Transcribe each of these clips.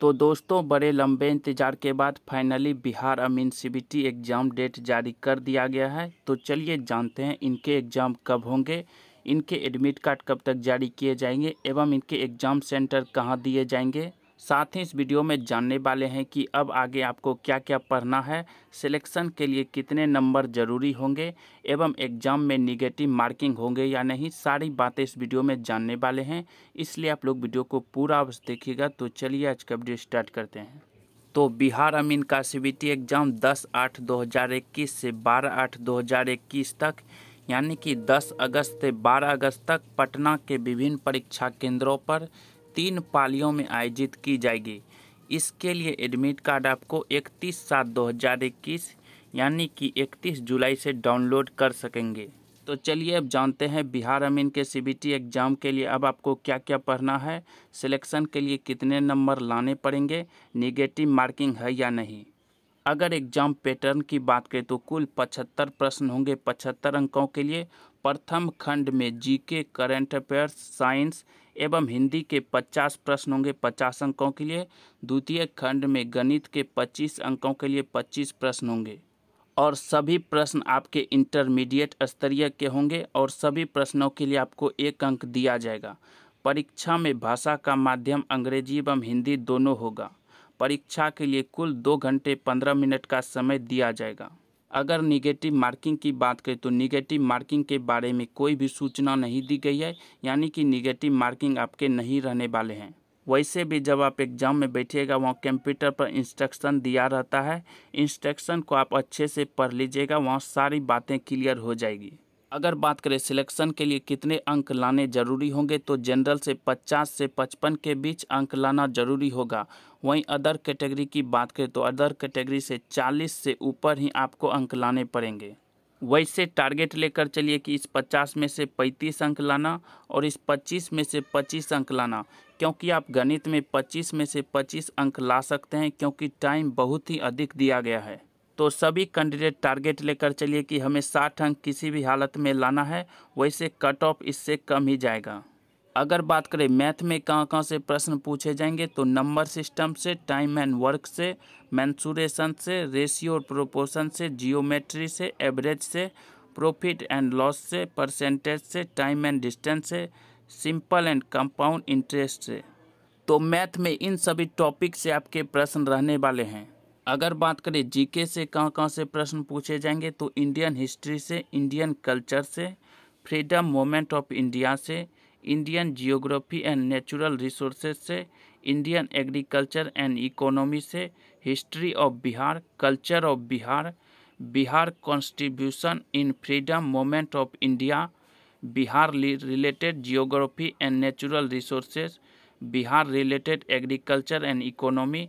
तो दोस्तों बड़े लंबे इंतज़ार के बाद फाइनली बिहार अमीन अमीनसिबिटी एग्ज़ाम डेट जारी कर दिया गया है तो चलिए जानते हैं इनके एग्ज़ाम कब होंगे इनके एडमिट कार्ड कब तक जारी किए जाएंगे एवं इनके एग्ज़ाम सेंटर कहाँ दिए जाएंगे साथ ही इस वीडियो में जानने वाले हैं कि अब आगे आपको क्या क्या पढ़ना है सिलेक्शन के लिए कितने नंबर जरूरी होंगे एवं एग्जाम में निगेटिव मार्किंग होंगे या नहीं सारी बातें इस वीडियो में जानने वाले हैं इसलिए आप लोग वीडियो को पूरा अवश्य देखिएगा तो चलिए आज का वीडियो स्टार्ट करते हैं तो बिहार अमीन का सी एग्ज़ाम 10 आठ 2021 से 12 आठ 2021 तक यानी कि 10 अगस्त से 12 अगस्त तक पटना के विभिन्न परीक्षा केंद्रों पर तीन पालियों में आयोजित की जाएगी इसके लिए एडमिट कार्ड आपको 31 सात 2021 यानी कि 31 जुलाई से डाउनलोड कर सकेंगे तो चलिए अब जानते हैं बिहार अमीन के सीबीटी एग्ज़ाम के लिए अब आपको क्या क्या पढ़ना है सिलेक्शन के लिए कितने नंबर लाने पड़ेंगे निगेटिव मार्किंग है या नहीं अगर एग्ज़ाम पैटर्न की बात करें तो कुल 75 प्रश्न होंगे 75 अंकों के लिए प्रथम खंड में जीके करंट अफेयर्स साइंस एवं हिंदी के 50 प्रश्न होंगे 50 अंकों के लिए द्वितीय खंड में गणित के 25 अंकों के लिए 25 प्रश्न होंगे और सभी प्रश्न आपके इंटरमीडिएट स्तरीय के होंगे और सभी प्रश्नों के लिए आपको एक अंक दिया जाएगा परीक्षा में भाषा का माध्यम अंग्रेजी एवं हिंदी दोनों होगा परीक्षा के लिए कुल दो घंटे पंद्रह मिनट का समय दिया जाएगा अगर निगेटिव मार्किंग की बात करें तो निगेटिव मार्किंग के बारे में कोई भी सूचना नहीं दी गई है यानी कि निगेटिव मार्किंग आपके नहीं रहने वाले हैं वैसे भी जब आप एग्ज़ाम में बैठिएगा वहाँ कंप्यूटर पर इंस्ट्रक्शन दिया रहता है इंस्ट्रक्शन को आप अच्छे से पढ़ लीजिएगा वहाँ सारी बातें क्लियर हो जाएगी अगर बात करें सिलेक्शन के लिए कितने अंक लाने जरूरी होंगे तो जनरल से 50 से 55 के बीच अंक लाना जरूरी होगा वहीं अदर कैटेगरी की बात करें तो अदर कैटेगरी से 40 से ऊपर ही आपको अंक लाने पड़ेंगे वैसे टारगेट लेकर चलिए कि इस 50 में से 35 अंक लाना और इस 25 में से 25 अंक लाना क्योंकि आप गणित में 25 में से 25 अंक ला सकते हैं क्योंकि टाइम बहुत ही अधिक दिया गया है तो सभी कैंडिडेट टारगेट लेकर चलिए कि हमें साठ अंक किसी भी हालत में लाना है वैसे कट ऑफ इससे कम ही जाएगा अगर बात करें मैथ में कहाँ कहाँ से प्रश्न पूछे जाएंगे तो नंबर सिस्टम से टाइम एंड वर्क से मैंसूरेशन से रेशियो और प्रोपोर्शन से जियोमेट्री से एवरेज से प्रॉफिट एंड लॉस से परसेंटेज से टाइम एंड डिस्टेंस से सिंपल एंड कंपाउंड इंटरेस्ट से तो मैथ में इन सभी टॉपिक से आपके प्रश्न रहने वाले हैं अगर बात करें जीके से कहाँ कहाँ से प्रश्न पूछे जाएंगे तो इंडियन हिस्ट्री से इंडियन कल्चर से फ्रीडम मोमेंट ऑफ इंडिया से Indian geography and natural resources से इंडियन एग्रीकल्चर एंड इकोनॉमी से history of Bihar culture of Bihar Bihar constitution in freedom movement of India Bihar related geography and natural resources Bihar related agriculture and economy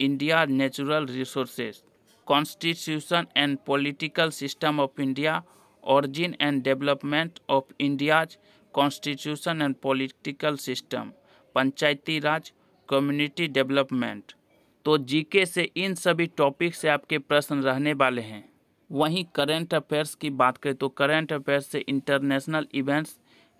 India natural resources constitution and political system of India origin and development of India's constitution and political system Panchayati Raj community development तो GK से इन सभी topic से आपके प्रश्न रहने वाले हैं वहीं करेंट अफेयर्स की बात करें तो करेंट अफेयर्स से international events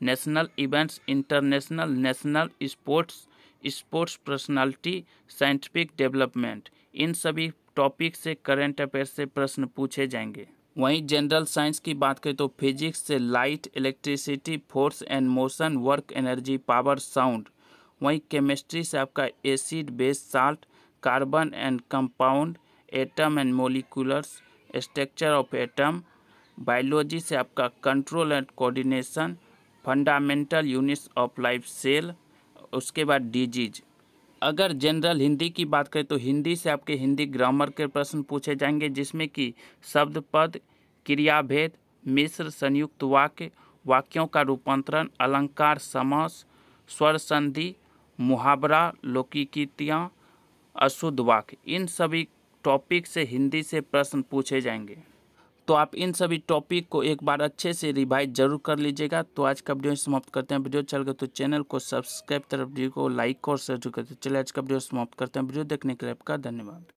national events international national sports sports personality scientific development इन सभी टॉपिक से करंट अफेयर से प्रश्न पूछे जाएंगे वहीं जनरल साइंस की बात करें तो फिजिक्स से light electricity force and motion work energy power sound वहीं केमिस्ट्री से आपका acid base salt carbon and compound atom and moleculars structure of atom biology से आपका control and coordination fundamental units of life cell उसके बाद disease अगर general Hindi की बात करें तो हिंदी से आपके हिंदी ग्रामर के प्रश्न पूछे जाएंगे जिसमें कि शब्द पद क्रिया भेद मिश्र संयुक्त वाक्य वाक्यों का रूपांतरण अलंकार समास स्वर संधि मुहावरा लौकिकितियाँ अशुद्ध वाक्य इन सभी टॉपिक से हिंदी से प्रश्न पूछे जाएंगे तो आप इन सभी टॉपिक को एक बार अच्छे से रिवाइज जरूर कर लीजिएगा तो आज का वीडियो समाप्त करते हैं वीडियो चल अच्छा गए तो चैनल को सब्सक्राइब तरफ वीडियो को लाइक और शेयर करते चलिए आज का वीडियो समाप्त करते हैं वीडियो देखने के लिए आपका धन्यवाद